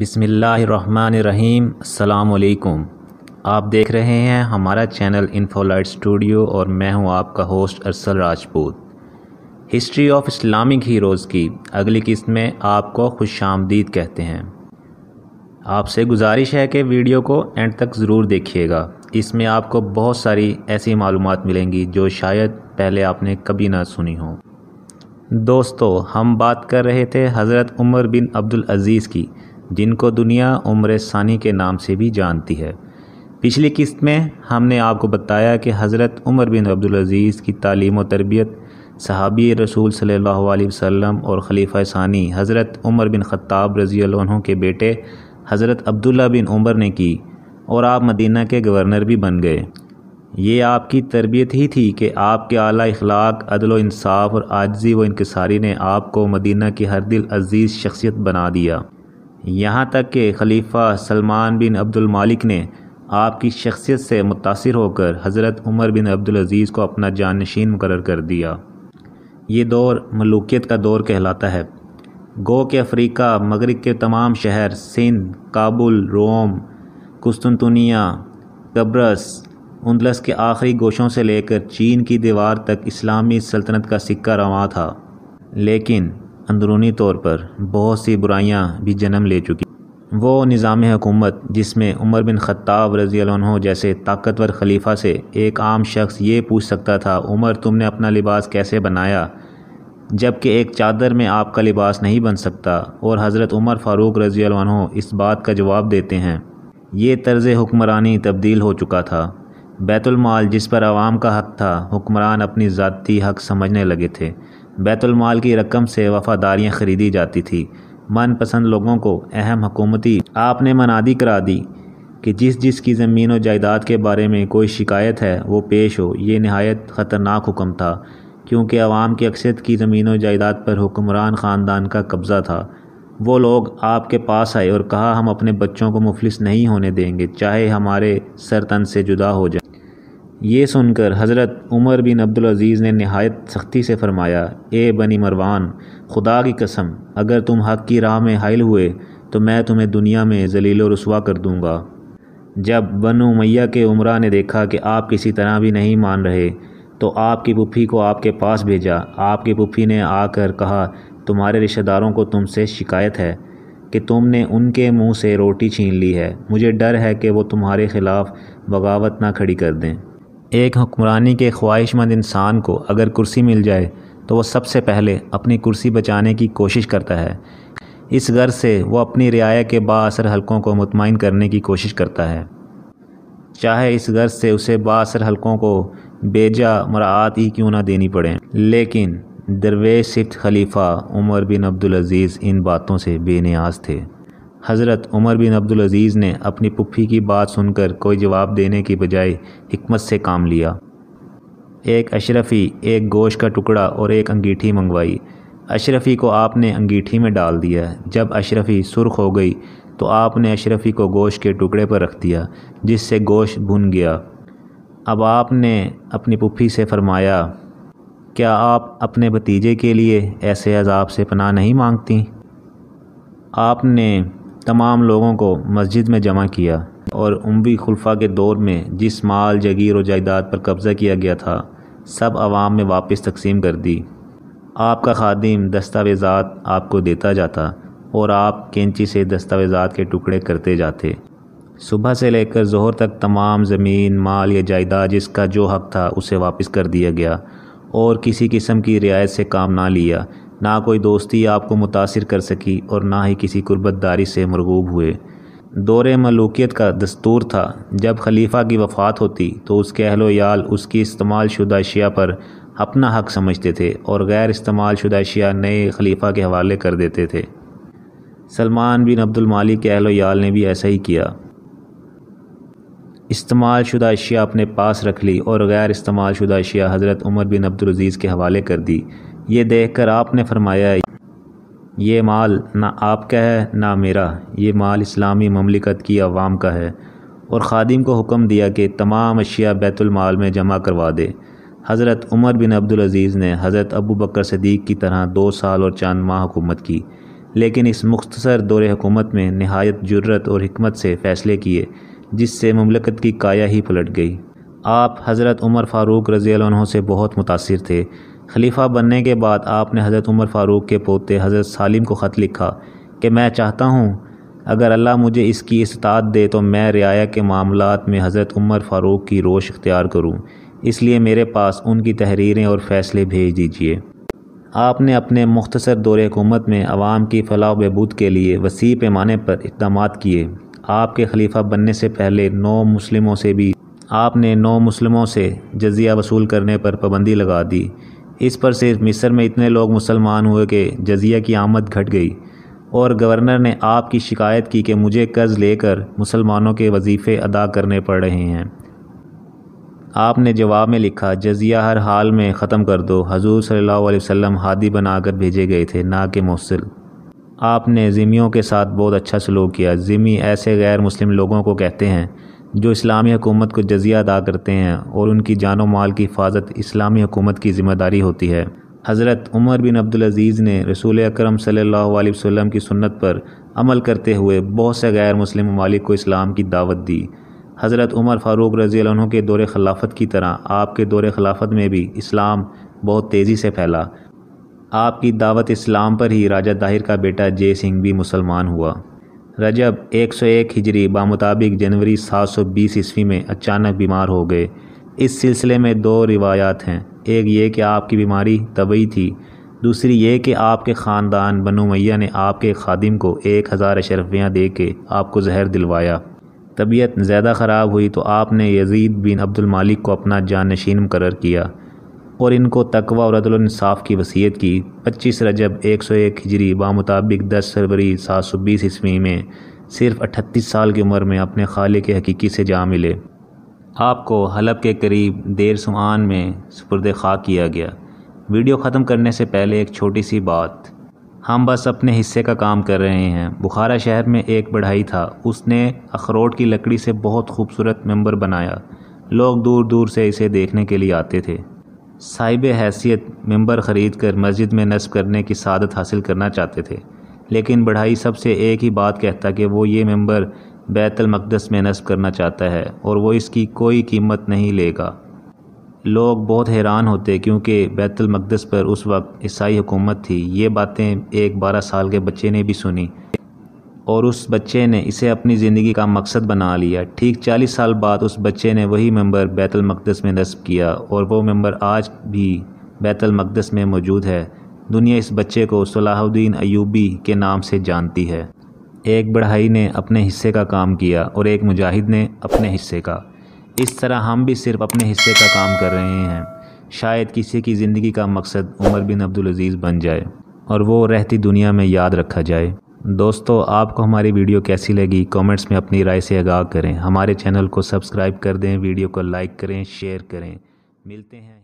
बिसमीम् आप देख रहे हैं हमारा चैनल इन्फोलाइट स्टूडियो और मैं हूं आपका host Arsal Rajput history of Islamic heroes की अगली किस्त में आपको खुश आमदीद कहते हैं आपसे गुजारिश है कि वीडियो को एंड तक ज़रूर देखिएगा इसमें आपको बहुत सारी ऐसी मालूम मिलेंगी जो शायद पहले आपने कभी ना सुनी हो दोस्तों हम बात कर रहे थे हज़रत उमर बिन अब्दुल अज़ीज़ की जिनको दुनिया उम्र सानी के नाम से भी जानती है पिछली किस्त में हमने आपको बताया कि हज़रत उमर बिन अज़ीज़ की तालीम और तरबियत सहाबी रसूल सल्लल्लाहु अलैहि वसल्लम और खलीफा सानी हज़रत उमर बिन ख़त्ताब रज़ी के बेटे हज़रत अब्दुल्ला बिन उमर ने की और आप मदीना के गवर्नर भी बन गए ये आपकी तरबियत ही थी कि आपके आला इखलाक अदल इंसाफ और आजजी व इनकसारी ने आपको मदीना की हर दिल अजीज़ शख्सियत बना दिया यहाँ तक कि खलीफा सलमान बिन अब्दुल मालिक ने आपकी शख्सियत से मुतासर होकर हज़रत उमर बिन अब्दुलज़ीज़ को अपना जानशीन मुकर कर दिया ये दौर मलूकियत का दौर कहलाता है गो के अफ्रीका मगरब के तमाम शहर सिंध काबुल रोम कुस्तुनतुनिया कब्रस उन्दलस के आखिरी गोशों से लेकर चीन की दीवार तक इस्लामी सल्तनत का सिक्का रवा था लेकिन अंदरूनी तौर पर बहुत सी बुराइयाँ भी जन्म ले चुकी वो निज़ाम हुकूमत जिसमें उमर बिन ख़त्ताब रज़ी जैसे ताकतवर खलीफा से एक आम शख्स ये पूछ सकता था उमर तुमने अपना लिबास कैसे बनाया जबकि एक चादर में आपका लिबास नहीं बन सकता और हज़रत उमर फ़ारूक रज़ी इस बात का जवाब देते हैं ये तर्ज़ हुक्मरानी तब्दील हो चुका था बैतुलमाल जिस पर आवाम का हक था हुक्मरान अपनी ज़ाती हक समझने लगे थे बैतुलमाल की रकम से वफ़ादारियाँ ख़रीदी जाती थी मनपसंद लोगों को अहम हकूमती आपने मनादी करा दी कि जिस जिस की ज़मीन व जायदाद के बारे में कोई शिकायत है वो पेश हो ये नहायत ख़तरनाक हुक्म था क्योंकि आवाम की अक्सर की ज़मीन व जायदाद पर हुक्मरान ख़ानदान का कब्ज़ा था वो लोग आपके पास आए और कहा हम अपने बच्चों को मुफलिस नहीं होने देंगे चाहे हमारे सरतन से जुदा हो जाए ये सुनकर हज़रत उमर बिन अब्दुलज़ीज़ ने नहायत सख्ती से फरमाया ए बनी मरवान खुदा की कसम अगर तुम हक़ की राह में हायल हुए तो मैं तुम्हें दुनिया में जलील रसुआ कर दूँगा जब बनु मैया के उमरा ने देखा कि आप किसी तरह भी नहीं मान रहे तो आपकी पुफी को आपके पास भेजा आपकी पुफी ने आकर कहा तुम्हारे रिश्तेदारों को तुमसे शिकायत है कि तुमने उनके मुंह से रोटी छीन ली है मुझे डर है कि वो तुम्हारे ख़िलाफ़ बगावत ना खड़ी कर दें एक हुक्मरानी के ख्वाहिशमंद इंसान को अगर कुर्सी मिल जाए तो वह सबसे पहले अपनी कुर्सी बचाने की कोशिश करता है इस गर्ज से वह अपनी रियाया के बासर हलकों को मुतमिन करने की कोशिश करता है चाहे इस गर्ज से उसे बासर हलकों को बेजा मरात ही क्यों ना देनी पड़े लेकिन दरवेश सिफ्त खलीफा उमर बिन अब्दुल अज़ीज़ इन बातों से बेनियाज थे हज़रत उमर बिन अब्दुल अज़ीज़ ने अपनी पुप्फी की बात सुनकर कोई जवाब देने की बजाय हमत से काम लिया एक अशरफ़ी एक गोश का टुकड़ा और एक अंगीठी मंगवाई अशरफ़ी को आपने अंगीठी में डाल दिया जब अशरफ़ी सुर्ख हो गई तो आपने अशरफ़ी को गोश के टुकड़े पर रख दिया जिससे गोश भुन गया अब आपने अपनी पुप्फी से फरमाया क्या आप अपने भतीजे के लिए ऐसे अजाब से पनाह नहीं मांगती आपने तमाम लोगों को मस्जिद में जमा किया और उमवी खुलफा के दौर में जिस माल जगीर और जायदाद पर कब्ज़ा किया गया था सब आवाम में वापस तकसीम कर दी आपका खादिम दस्तावेज़ात आपको देता जाता और आप कैंची से दस्तावेज़ात के टुकड़े करते जाते सुबह से लेकर जहर तक तमाम ज़मीन माल या जायदाद जिसका जो हक़ था उसे वापस कर दिया गया और किसी किस्म की रियायत से काम ना लिया ना कोई दोस्ती आपको मुतासर कर सकी और ना ही किसी गुरबतदारी से मरगूब हुए दौर मलूकियत का दस्तूर था जब खलीफा की वफ़ात होती तो उसके अहलोयाल उसकी इस्तेमाल शुदा अशिया पर अपना हक समझते थे और गैर इस्तेमाल शुदा अशिया नए खलीफा के हवाले कर देते थे सलमान बिन अब्दुल मालिक के अहलो याल ने भी ऐसा ही किया इस्तेमाल शुदा अशिया अपने पास रख ली और गैर इस्तेमाल शुदा अशिया हज़रत उमर बिन अब्दुलज़ीज़ के हवाले कर दी ये देखकर आपने फरमाया ये माल ना आपका है ना मेरा ये माल इस्लामी ममलिकत की आवाम का है और ख़ादिम को हुक्म दिया कि तमाम अशिया बैतुलमाल में जमा करवा दे हज़रत उमर बिन अब्दुलज़ीज़ ने हज़रत अबू बकर सदीक की तरह दो साल और चंद माह हुकूमत की लेकिन इस मुख्तसर दौरे हुकूमत में नहायत जुर्रत और हमत से फ़ैसले किए जिससे ममलकत की काया ही पलट गई आप हज़रत उमर फ़ारूक रज़ी से बहुत मुतासर थे खलीफा बनने के बाद आपने हज़रत उमर फ़ारूक के पोते हज़रत सालिम को ख़त लिखा कि मैं चाहता हूँ अगर अल्लाह मुझे इसकी इस्ताद दे तो मैं रियाया के मामलों में हज़रत उमर फ़ारूक की रोश अख्तियार करूँ इसलिए मेरे पास उनकी तहरीरें और फ़ैसले भेज दीजिए आपने अपने मुख्तसर दौर हुकूमत में आवाम की फलाह बहबूद के लिए वसी पैमाने पर इकदाम किए आपके खलीफा बनने से पहले नौ मुस्लिमों से भी आपने नौ मुस्लिमों से जजिया वसूल करने पर पाबंदी लगा दी इस पर सिर्फ मिस्र में इतने लोग मुसलमान हुए कि जजिया की आमद घट गई और गवर्नर ने आपकी शिकायत की कि मुझे कर्ज़ लेकर मुसलमानों के वजीफ़े अदा करने पड़ रहे हैं आपने जवाब में लिखा जजिया हर हाल में ख़त्म कर दो हजूर अलैहि वसल्लम हादी बनाकर भेजे गए थे ना कि मौसल आपने ज़िमियों के साथ बहुत अच्छा सलूक किया ज़िमी ऐसे गैर मुस्लिम लोगों को कहते हैं जो इस्लामी हुकूमत को जजिया अदा करते हैं और उनकी जान व माल की हिफाजत इस्लामी हुकूमत की ज़िम्मेदारी होती है हज़रत उमर बिन अब्दुल अजीज़ ने रसूल अकरम सल्लल्लाहु अलैहि वसल्लम की सुन्नत पर अमल करते हुए बहुत से गैर मुस्लिम ममालिक को इस्लाम की दावत दी हज़रत उमर फ़ारूक रज़ी के दौर खिलाफत की तरह आपके दौर खिलाफत में भी इस्लाम बहुत तेज़ी से फैला आपकी दावत इस्लाम पर ही राजा दाहिर का बेटा जय सिंह भी मुसलमान हुआ रजब एक सौ एक हिजरी बामुताबिक जनवरी सात सौ बीस ईस्वी में अचानक बीमार हो गए इस सिलसिले में दो रिवायात हैं एक ये कि आपकी बीमारी तबई थी दूसरी ये कि आपके ख़ानदान बनो मैया ने आपके खादिम को एक हज़ार अशरफियाँ दे के आपको जहर दिलवाया तबीयत ज़्यादा ख़राब हुई तो आपने यजीद बिन अब्दुल मालिक को अपना जानशीन मुकर किया और इनको तकवा और इंसाफ़ की वसीयत की पच्चीस रजब एक सौ एक हिजरी बामुताबिक दस फरवरी सात सौ बीस ईस्वी में सिर्फ अठतीस साल की उम्र में अपने खाले के हकीकी से जा मिले आपको हलब के करीब देर सुमान में सुपुरद खा किया गया वीडियो ख़त्म करने से पहले एक छोटी सी बात हम बस अपने हिस्से का काम कर रहे हैं बुखारा शहर में एक बढ़ाई था उसने अखरोट की लकड़ी से बहुत खूबसूरत मेंबर बनाया लोग दूर दूर से इसे देखने के लिए आते थे साहिब हैसियत मेंबर ख़रीद कर मस्जिद में नस्ब करने की सादत हासिल करना चाहते थे लेकिन बढ़ाई सबसे एक ही बात कहता कि वो ये मंबर बैतलमक़दस में नस्ब करना चाहता है और वो इसकी कोई कीमत नहीं लेगा लोग बहुत हैरान होते क्योंकि बैतलमक़दस पर उस वक्त ईसाई हुकूमत थी ये बातें एक बारह साल के बच्चे ने भी सुनी और उस बच्चे ने इसे अपनी ज़िंदगी का मकसद बना लिया ठीक चालीस साल बाद उस बच्चे ने वही मेंबर बैतुल मकदस में नस्ब किया और वो मेंबर आज भी बैतुल मकदस में मौजूद है दुनिया इस बच्चे को सलाहुद्दीन अयूबी के नाम से जानती है एक बढ़ाई ने अपने हिस्से का काम किया और एक मुजाहिद ने अपने हिस्से का इस तरह हम भी सिर्फ अपने हिस्से का काम कर रहे हैं शायद किसी की ज़िंदगी का मकसद उमर बिन अब्दुल अजीज़ बन जाए और वो रहती दुनिया में याद रखा जाए दोस्तों आपको हमारी वीडियो कैसी लगी कमेंट्स में अपनी राय से आगाह करें हमारे चैनल को सब्सक्राइब कर दें वीडियो को लाइक करें शेयर करें मिलते हैं